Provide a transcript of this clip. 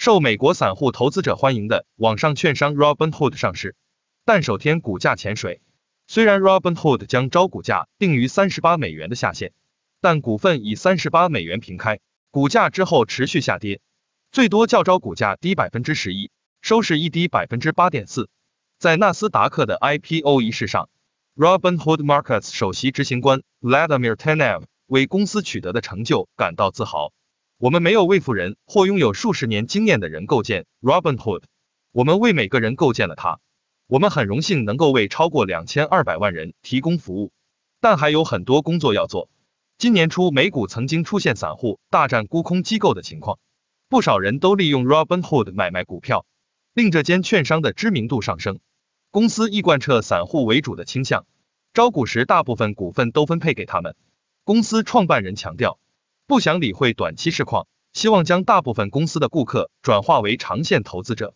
受美国散户投资者欢迎的网上券商 Robinhood 上市，但首天股价潜水。虽然 Robinhood 将招股价定于三十八美元的下限，但股份以三十八美元平开，股价之后持续下跌，最多较招股价低百分之十一，收市一低百分之八点四。在纳斯达克的 IPO 仪式上，Robinhood Markets 首席执行官 Vladimir Teneyev 为公司取得的成就感到自豪。我们没有为富人或拥有数十年经验的人构建 Robinhood，我们为每个人构建了它。我们很荣幸能够为超过两千二百万人提供服务，但还有很多工作要做。今年初，美股曾经出现散户大战沽空机构的情况，不少人都利用 Robinhood 买卖股票，令这间券商的知名度上升。公司亦贯彻散户为主的倾向，招股时大部分股份都分配给他们。公司创办人强调。不想理会短期市况，希望将大部分公司的顾客转化为长线投资者。